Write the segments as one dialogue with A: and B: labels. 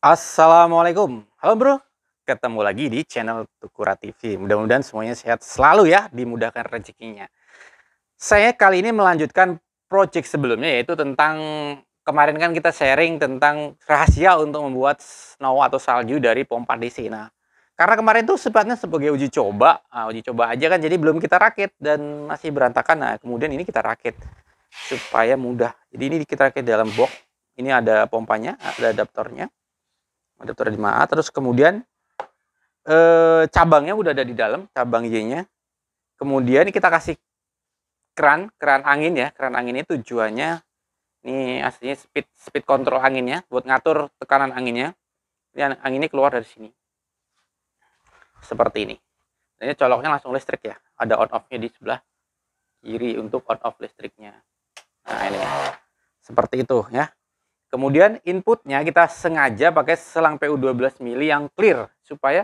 A: Assalamualaikum. Halo bro, ketemu lagi di channel Tukura TV. Mudah-mudahan semuanya sehat selalu ya, dimudahkan rezekinya. Saya kali ini melanjutkan project sebelumnya yaitu tentang kemarin kan kita sharing tentang rahasia untuk membuat snow atau salju dari pompa DC. Nah, karena kemarin itu sebabnya sebagai uji coba, nah, uji coba aja kan jadi belum kita rakit dan masih berantakan. Nah, kemudian ini kita rakit supaya mudah. Jadi ini kita rakit dalam box. Ini ada pompanya, ada adaptornya ada Torah jemaah terus kemudian e, cabangnya udah ada di dalam cabang Y-nya kemudian kita kasih keran keran angin ya keran angin anginnya tujuannya ini aslinya speed speed control anginnya buat ngatur tekanan anginnya ini anginnya keluar dari sini seperti ini ini coloknya langsung listrik ya ada on off-nya di sebelah kiri untuk on off listriknya nah ini seperti itu ya Kemudian inputnya kita sengaja pakai selang PU12 mili yang clear supaya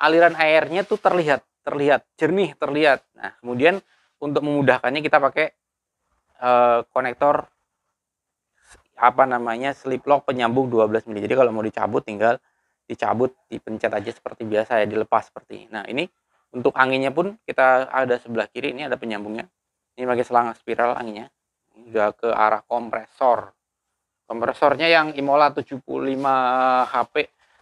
A: aliran airnya tuh terlihat, terlihat jernih, terlihat. Nah, kemudian untuk memudahkannya kita pakai e, konektor apa namanya slip lock penyambung 12 mili. Jadi kalau mau dicabut tinggal dicabut, dipencet aja seperti biasa ya, dilepas seperti ini. Nah, ini untuk anginnya pun kita ada sebelah kiri ini ada penyambungnya. Ini pakai selang spiral anginnya. Juga ke arah kompresor kompresornya yang Imola 75 HP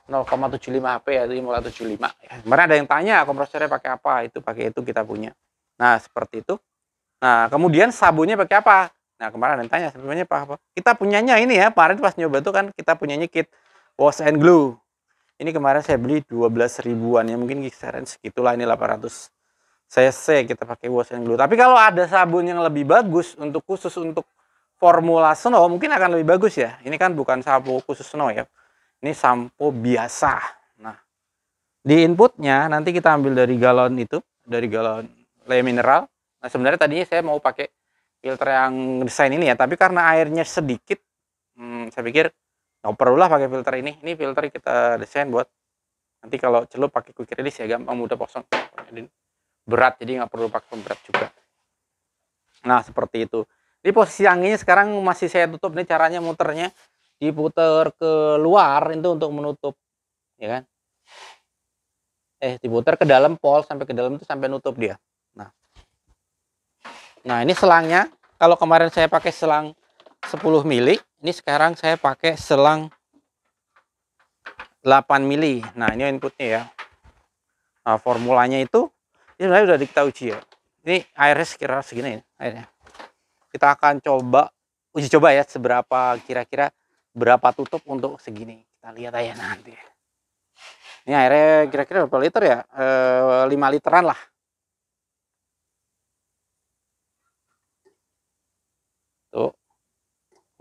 A: 0,75 HP ya itu Imola 75 kemarin ada yang tanya kompresornya pakai apa itu pakai itu kita punya nah seperti itu nah kemudian sabunnya pakai apa nah kemarin ada yang tanya sebenarnya apa, apa kita punyanya ini ya kemarin pas nyoba itu kan kita punyanya kit wash and glue ini kemarin saya beli 12 ribuan ya mungkin kisaran segitulah ini 800 cc kita pakai wash and glue tapi kalau ada sabun yang lebih bagus untuk khusus untuk formula snow mungkin akan lebih bagus ya. Ini kan bukan sampo khusus snow ya. Ini sampo biasa. Nah, di inputnya nanti kita ambil dari galon itu, dari galon le mineral. Nah, sebenarnya tadinya saya mau pakai filter yang desain ini ya, tapi karena airnya sedikit, hmm, saya pikir nggak perlu lah pakai filter ini. Ini filter kita desain buat nanti kalau celup pakai quick release ya gampang mudah kosong. Berat jadi nggak perlu pakai pemberat juga. Nah, seperti itu. Di posisi anginnya sekarang masih saya tutup nih caranya muternya diputer keluar itu untuk menutup ya kan eh diputar ke dalam pol sampai ke dalam itu sampai nutup dia nah nah ini selangnya kalau kemarin saya pakai selang 10 mili ini sekarang saya pakai selang 8 mili nah ini inputnya ya nah, formulanya itu ini sebenarnya sudah diketahui ya ini airnya sekitar segini airnya kita akan coba uji coba ya seberapa kira-kira berapa tutup untuk segini kita lihat aja nanti ini airnya kira-kira berapa liter ya e, eh, 5 literan lah tuh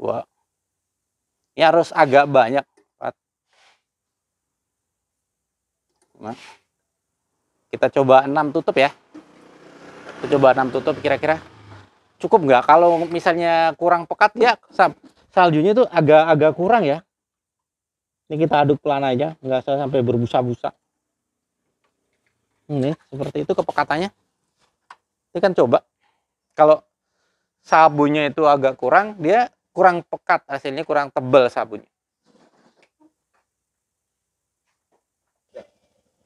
A: wah ini harus agak banyak kita coba 6 tutup ya kita coba 6 tutup kira-kira cukup nggak kalau misalnya kurang pekat ya saljunya itu agak-agak kurang ya ini kita aduk pelan aja nggak usah sampai berbusa-busa ini seperti itu kepekatannya ini kan coba kalau sabunnya itu agak kurang dia kurang pekat hasilnya kurang tebal sabunnya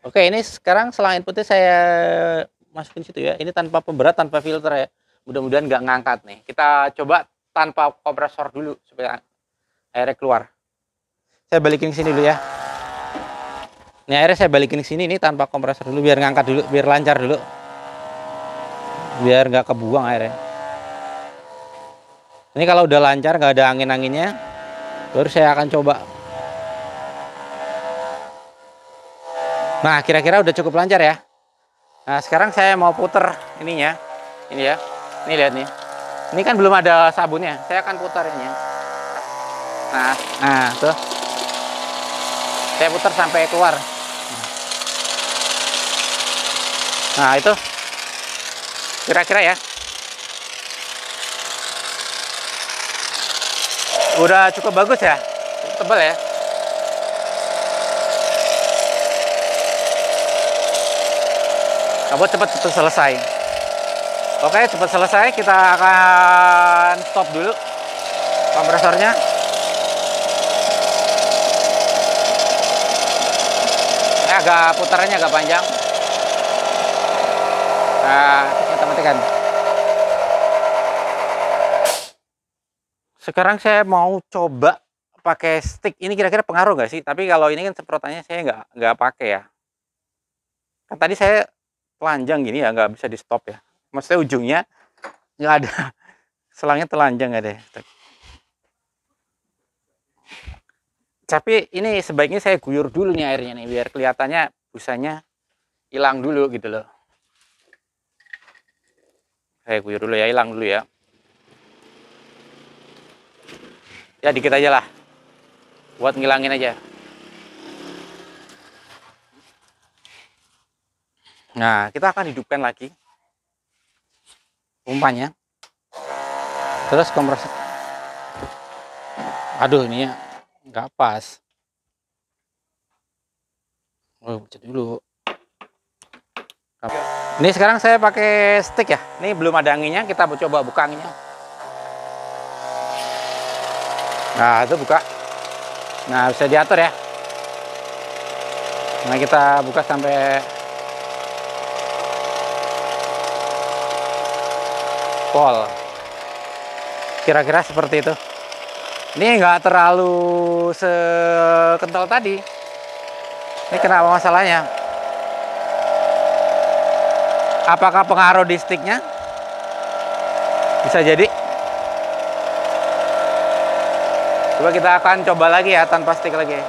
A: Oke, ini sekarang selain putih saya masukin situ ya. Ini tanpa pemberat, tanpa filter ya mudah-mudahan nggak ngangkat nih kita coba tanpa kompresor dulu supaya airnya keluar saya balikin ke sini dulu ya ini airnya saya balikin ke sini ini tanpa kompresor dulu biar ngangkat dulu biar lancar dulu biar nggak kebuang airnya ini kalau udah lancar nggak ada angin-anginnya baru saya akan coba nah kira-kira udah cukup lancar ya nah sekarang saya mau puter ininya ini ya Nih lihat nih. Ini kan belum ada sabunnya. Saya akan putar ini. Ya. Nah, nah tuh. Saya putar sampai keluar. Nah, itu kira-kira ya. Udah cukup bagus ya. Tebal ya. Kabut cepat itu selesai. Oke, cepat selesai. Kita akan stop dulu kompresornya. Ini eh, agak putarannya agak panjang. Nah, kita matikan. Sekarang saya mau coba pakai stick. Ini kira-kira pengaruh nggak sih? Tapi kalau ini kan semprotannya saya nggak nggak pakai ya. Kan tadi saya telanjang gini ya, nggak bisa di stop ya maksudnya ujungnya nggak ada selangnya telanjang nggak deh tapi ini sebaiknya saya guyur dulu nih airnya nih biar kelihatannya busanya hilang dulu gitu loh saya guyur dulu ya hilang dulu ya ya dikit aja lah buat ngilangin aja nah kita akan hidupkan lagi umpannya terus kompres aduh ini ya nggak pas oh, pencet dulu ini sekarang saya pakai stick ya ini belum ada anginnya kita coba buka anginnya nah itu buka nah bisa diatur ya nah kita buka sampai pol kira-kira seperti itu ini nggak terlalu sekental tadi ini kenapa masalahnya apakah pengaruh di sticknya bisa jadi coba kita akan coba lagi ya tanpa stick lagi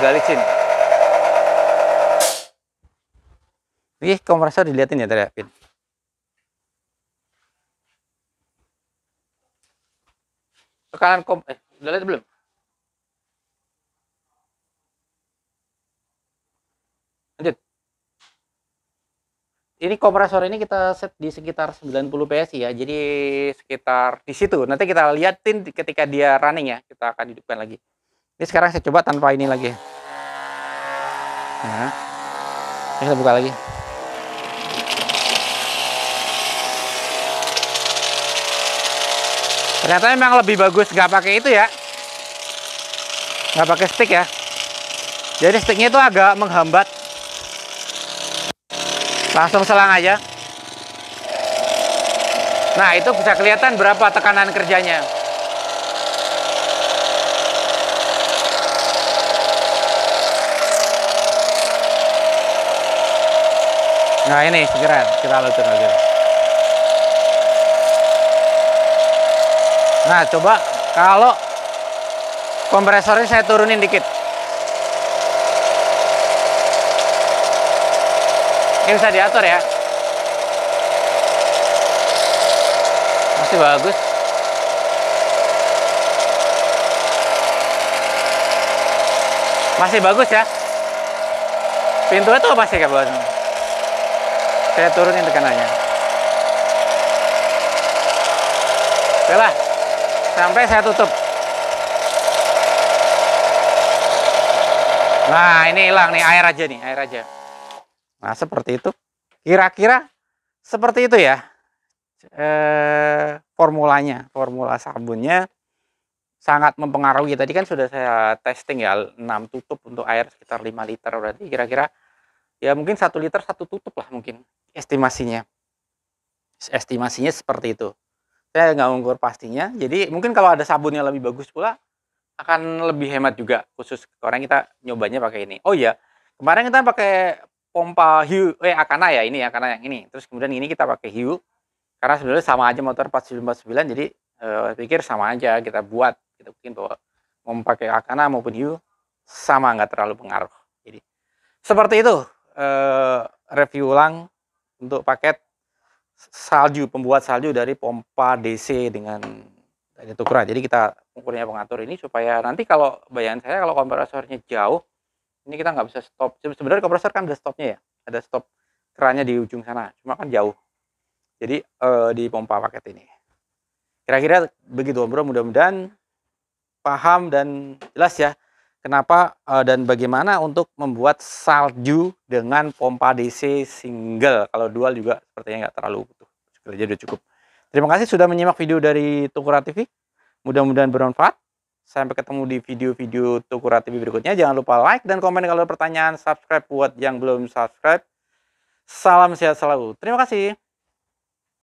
A: agak licin. Ini kompresor dilihatin ya tadi, ya, Pin. Tekanan kom eh udah lihat belum? Lanjut. Ini kompresor ini kita set di sekitar 90 PSI ya. Jadi sekitar di situ. Nanti kita liatin ketika dia running ya. Kita akan hidupkan lagi. Ini sekarang saya coba tanpa ini lagi. Nah, ini kita buka lagi. Ternyata memang lebih bagus nggak pakai itu ya, nggak pakai stick ya. Jadi sticknya itu agak menghambat. Langsung selang aja. Nah itu bisa kelihatan berapa tekanan kerjanya. Nah ini segera kita lucu lagi. Nah coba kalau kompresornya saya turunin dikit. Ini bisa diatur ya. Masih bagus. Masih bagus ya. pintu itu apa sih kayak bawahnya? saya turunin tekanannya oke lah sampai saya tutup nah ini hilang nih air aja nih air aja nah seperti itu kira-kira seperti itu ya E, formulanya formula sabunnya sangat mempengaruhi tadi kan sudah saya testing ya 6 tutup untuk air sekitar 5 liter berarti kira-kira ya mungkin satu liter satu tutup lah mungkin estimasinya estimasinya seperti itu saya nggak mengukur pastinya jadi mungkin kalau ada sabun yang lebih bagus pula akan lebih hemat juga khusus orang kita nyobanya pakai ini oh iya kemarin kita pakai pompa hiu eh akana ya ini ya akana yang ini terus kemudian ini kita pakai hiu karena sebenarnya sama aja motor sembilan, jadi eh, pikir sama aja kita buat Kita mungkin bahwa mau pakai akana maupun hiu sama nggak terlalu pengaruh jadi seperti itu eh, review ulang untuk paket salju pembuat salju dari pompa DC dengan daya tukeran. Jadi kita ukurnya pengatur ini supaya nanti kalau bayangan saya kalau kompresornya jauh ini kita nggak bisa stop. Sebenarnya kompresor kan ada stopnya ya, ada stop kerannya di ujung sana, cuma kan jauh. Jadi eh, di pompa paket ini. Kira-kira begitu Om Bro, mudah-mudahan paham dan jelas ya kenapa uh, dan bagaimana untuk membuat salju dengan pompa DC single. Kalau dual juga sepertinya nggak terlalu butuh. Cukup aja udah cukup. Terima kasih sudah menyimak video dari Tukura TV. Mudah-mudahan bermanfaat. Sampai ketemu di video-video Tukura TV berikutnya. Jangan lupa like dan komen kalau ada pertanyaan. Subscribe buat yang belum subscribe. Salam sehat selalu. Terima kasih.